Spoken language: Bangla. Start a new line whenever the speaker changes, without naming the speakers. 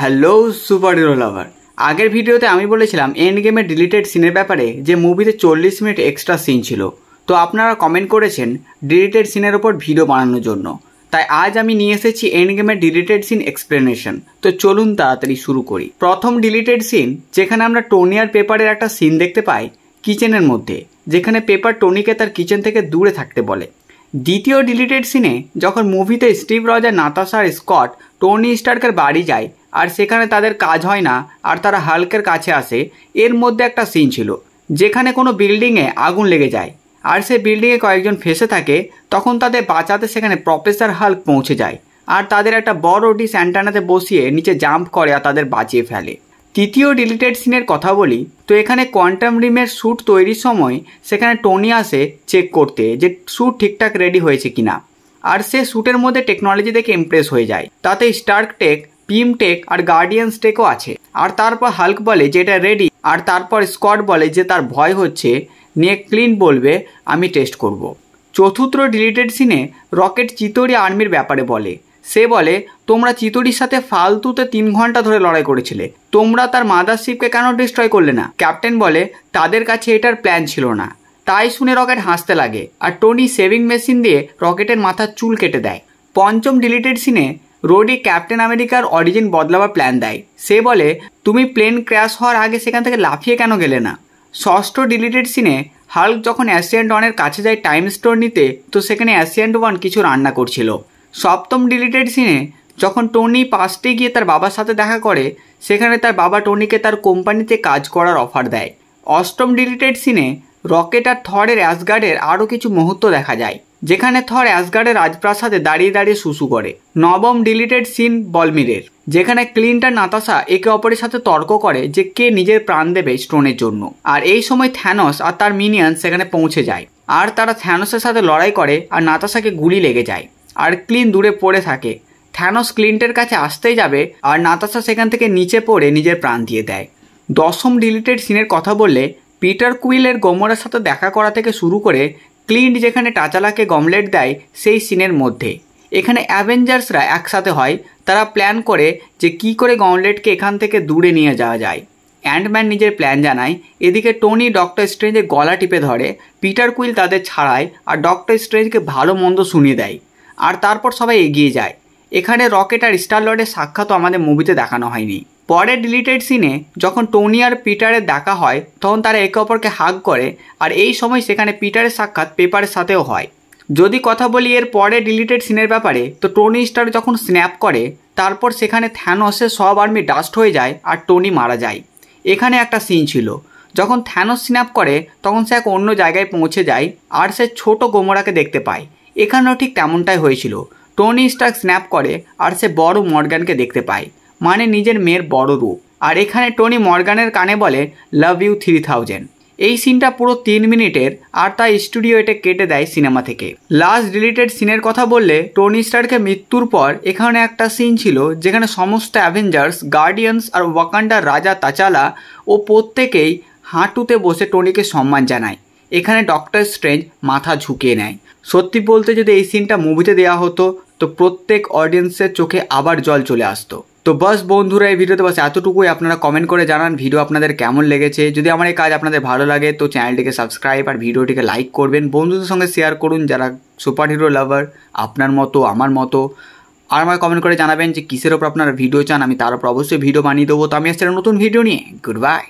হ্যালো সুপার হিরো লাভার আগের ভিডিওতে আমি বলেছিলাম এন্ড গেমের ডিলিটেড সিনের ব্যাপারে যে মুভিতে চল্লিশ মিনিট এক্সট্রা সিন ছিল তো আপনারা কমেন্ট করেছেন ডিলিটেড সিনের ওপর ভিডিও বানানোর জন্য তাই আজ আমি নিয়ে এসেছি এন্ড গেমের ডিলিটেড সিন এক্সপ্লেনেশন তো চলুন তাড়াতাড়ি শুরু করি প্রথম ডিলিটেড সিন যেখানে আমরা টোনি আর পেপারের একটা সিন দেখতে পাই কিচেনের মধ্যে যেখানে পেপার টোনিকে তার কিচেন থেকে দূরে থাকতে বলে দ্বিতীয় ডিলিটেড সিনে যখন মুভিতে স্টিভ রজার নাতাশা আর স্কট টোনি স্টার্কের বাড়ি যায় আর সেখানে তাদের কাজ হয় না আর তারা হাল্কের কাছে আসে এর মধ্যে একটা সিন ছিল যেখানে কোনো বিল্ডিংয়ে আগুন লেগে যায় আর সে বিল্ডিংয়ে কয়েকজন ফেসে থাকে তখন তাদের বাঁচাতে সেখানে প্রফেসর হাল্ক পৌঁছে যায় আর তাদের একটা বড় ডিস অ্যান্টানাতে বসিয়ে নিচে জাম্প করে আর তাদের বাঁচিয়ে ফেলে তৃতীয় ডিলিটেড সিনের কথা বলি তো এখানে কোয়ান্টাম রিমের শ্যুট তৈরির সময় সেখানে টনি আসে চেক করতে যে শ্যুট ঠিকঠাক রেডি হয়েছে কিনা আর সে শ্যুটের মধ্যে টেকনোলজি দেখে ইমপ্রেস হয়ে যায় তাতে স্টার্ক টেক পিম টেক আর গার্ডিয়ান্স টেকও আছে আর তারপর হাল্ক বলে যে এটা রেডি আর তারপর স্কট বলে যে তার ভয় হচ্ছে নিয়ে ক্লিন বলবে আমি টেস্ট করব। চতুর্থ ডিলিটেড সিনে রকেট চিতড়ি আর্মির ব্যাপারে বলে সে বলে তোমরা চিতড়ির সাথে ফালতুতে তিন ঘন্টা ধরে লড়াই করেছিলে তোমরা তার মাদারশিপকে কেন ডিস্ট্রয় করলে না ক্যাপ্টেন বলে তাদের কাছে এটার প্ল্যান ছিল না তাই শুনে রকেট হাসতে লাগে আর টনি সেভিং মেশিন দিয়ে রকেটের মাথার চুল কেটে দেয় পঞ্চম ডিলিটেড সিনে রোডি ক্যাপ্টেন আমেরিকার অরিজিন বদলাবার প্ল্যান দেয় সে বলে তুমি প্লেন ক্র্যাশ হওয়ার আগে সেখান থেকে লাফিয়ে কেন গেলে না ষষ্ঠ ডিলিটেড সিনে হাল্ক যখন অ্যাসিয়েন্ট ওয়ানের কাছে যায় টাইম স্টোর নিতে তো সেখানে অ্যাসিয়েন্ট ওয়ান কিছু রান্না করছিল সপ্তম ডিলিটেড সিনে যখন টনি পাস্টে গিয়ে তার বাবার সাথে দেখা করে সেখানে তার বাবা টনিকে তার কোম্পানিতে কাজ করার অফার দেয় অষ্টম ডিলিটেড সিনে রকেট আর থরের অ্যাসগার্ডের আরও কিছু মুহূর্ত দেখা যায় যেখানে থর অ্যাসগার্ডের রাজপ্রাসাদে দাঁড়িয়ে দাঁড়িয়ে শুশু করে নবম ডিলিটেড সিন বলমিরের যেখানে ক্লিন্টন নাতাসা একে অপরের সাথে তর্ক করে যে কে নিজের প্রাণ দেবে স্টোনের জন্য আর এই সময় থ্যানস আর তার মিনিয়ান সেখানে পৌঁছে যায় আর তারা থ্যানসের সাথে লড়াই করে আর নাতাসাকে গুলি লেগে যায় আর ক্লিন দূরে পড়ে থাকে থ্যানস ক্লিন্টের কাছে আসতেই যাবে আর নাতাসা সেখান থেকে নিচে পড়ে নিজের প্রাণ দিয়ে দেয় দশম ডিলিটেড সিনের কথা বললে পিটার কুইলের গোমরের সাথে দেখা করা থেকে শুরু করে ক্লিন্ট যেখানে টাচালাকে গমলেট দেয় সেই সিনের মধ্যে এখানে অ্যাভেঞ্জার্সরা একসাথে হয় তারা প্ল্যান করে যে কি করে গমলেটকে এখান থেকে দূরে নিয়ে যাওয়া যায় অ্যান্ডম্যান নিজের প্ল্যান জানায় এদিকে টনি ডক্টর স্ট্রেঞ্জের গলা টিপে ধরে পিটার কুইল তাদের ছাড়ায় আর ডক্টর স্ট্রেঞ্জকে ভালো মন্দ শুনিয়ে দেয় আর তারপর সবাই এগিয়ে যায় এখানে রকেট আর স্টারলর্ডের সাক্ষাৎ আমাদের মুভিতে দেখানো হয়নি পরে ডিলিটেড সিনে যখন টোনি আর পিটারের দেখা হয় তখন তারা একে অপরকে হাগ করে আর এই সময় সেখানে পিটারের সাক্ষাৎ পেপারের সাথেও হয় যদি কথা বলি এর পরে ডিলিটেড সিনের ব্যাপারে তো টোনি স্টার যখন স্ন্যাপ করে তারপর সেখানে থ্যানোসের সব আর্মি ডাস্ট হয়ে যায় আর টোনি মারা যায় এখানে একটা সিন ছিল যখন থ্যানোস স্ন্যাপ করে তখন সে এক অন্য জায়গায় পৌঁছে যায় আর সে ছোট গোমরাকে দেখতে পায় এখানেও ঠিক তেমনটাই হয়েছিল টনি স্টার্ক স্ন্যাপ করে আর সে বড় মর্গানকে দেখতে পায় মানে নিজের মেয়ের বড় রূপ আর এখানে টনি মর্গানের কানে বলে লাভ ইউ থ্রি থাউজেন্ড এই সিনটা পুরো তিন মিনিটের আর তা স্টুডিও এটা কেটে দেয় সিনেমা থেকে লাস্ট ডিলিটেড সিনের কথা বললে টনি স্টারকে মৃত্যুর পর এখানে একটা সিন ছিল যেখানে সমস্ত অ্যাভেঞ্জার্স গার্ডিয়ানস আর ওয়াকান্ডার রাজা তাচালা ও প্রত্যেকেই হাঁটুতে বসে টনিকে সম্মান জানায় এখানে ডক্টর স্ট্রেঞ্জ মাথা ঝুঁকিয়ে নেয় সত্যি বলতে যদি এই সিনটা মুভিতে দেওয়া হতো তো প্রত্যেক অডিয়েন্সের চোখে আবার জল চলে আসতো তো বাস বন্ধুরা এই ভিডিওতে বাস এতটুকুই আপনারা কমেন্ট করে জানান ভিডিও আপনাদের কেমন লেগেছে যদি আমার এই কাজ আপনাদের ভালো লাগে তো চ্যানেলটিকে সাবস্ক্রাইব আর ভিডিওটিকে লাইক করবেন বন্ধুদের সঙ্গে শেয়ার করুন যারা সুপার হিরো লাভার আপনার মতো আমার মতো আর আমাকে কমেন্ট করে জানাবেন যে কিসের ওপর আপনারা ভিডিও চান আমি তার উপর অবশ্যই ভিডিও বানিয়ে দেবো তো আমি আসছি নতুন ভিডিও নিয়ে গুড বাই